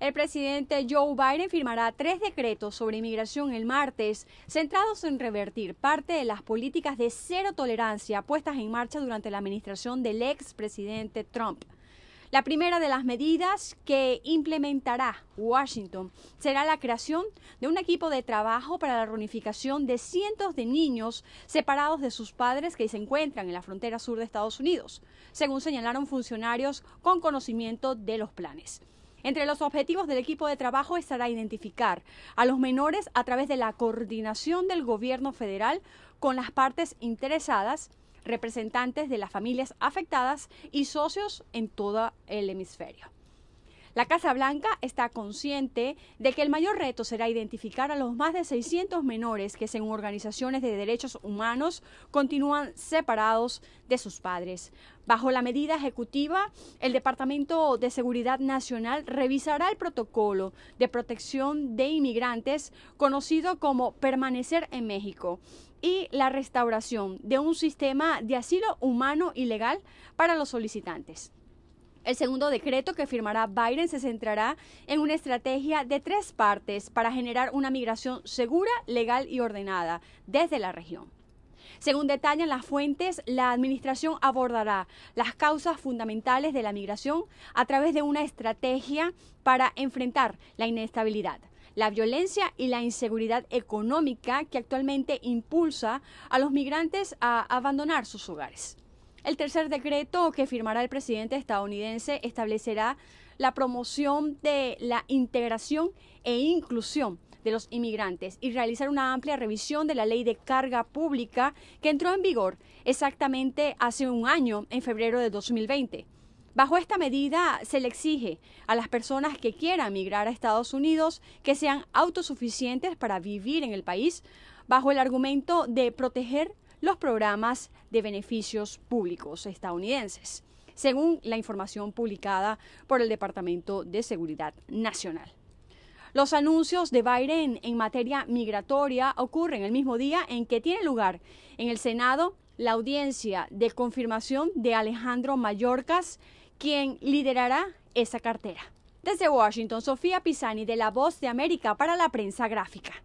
El presidente Joe Biden firmará tres decretos sobre inmigración el martes, centrados en revertir parte de las políticas de cero tolerancia puestas en marcha durante la administración del expresidente Trump. La primera de las medidas que implementará Washington será la creación de un equipo de trabajo para la reunificación de cientos de niños separados de sus padres que se encuentran en la frontera sur de Estados Unidos, según señalaron funcionarios con conocimiento de los planes. Entre los objetivos del equipo de trabajo estará identificar a los menores a través de la coordinación del gobierno federal con las partes interesadas, representantes de las familias afectadas y socios en todo el hemisferio. La Casa Blanca está consciente de que el mayor reto será identificar a los más de 600 menores que según organizaciones de derechos humanos continúan separados de sus padres. Bajo la medida ejecutiva, el Departamento de Seguridad Nacional revisará el protocolo de protección de inmigrantes conocido como Permanecer en México y la restauración de un sistema de asilo humano y legal para los solicitantes. El segundo decreto que firmará Biden se centrará en una estrategia de tres partes para generar una migración segura, legal y ordenada desde la región. Según detallan las fuentes, la Administración abordará las causas fundamentales de la migración a través de una estrategia para enfrentar la inestabilidad, la violencia y la inseguridad económica que actualmente impulsa a los migrantes a abandonar sus hogares. El tercer decreto que firmará el presidente estadounidense establecerá la promoción de la integración e inclusión de los inmigrantes y realizar una amplia revisión de la ley de carga pública que entró en vigor exactamente hace un año, en febrero de 2020. Bajo esta medida se le exige a las personas que quieran migrar a Estados Unidos que sean autosuficientes para vivir en el país bajo el argumento de proteger los programas de beneficios públicos estadounidenses, según la información publicada por el Departamento de Seguridad Nacional. Los anuncios de Biden en materia migratoria ocurren el mismo día en que tiene lugar en el Senado la audiencia de confirmación de Alejandro Mayorkas, quien liderará esa cartera. Desde Washington, Sofía Pisani de La Voz de América para la prensa gráfica.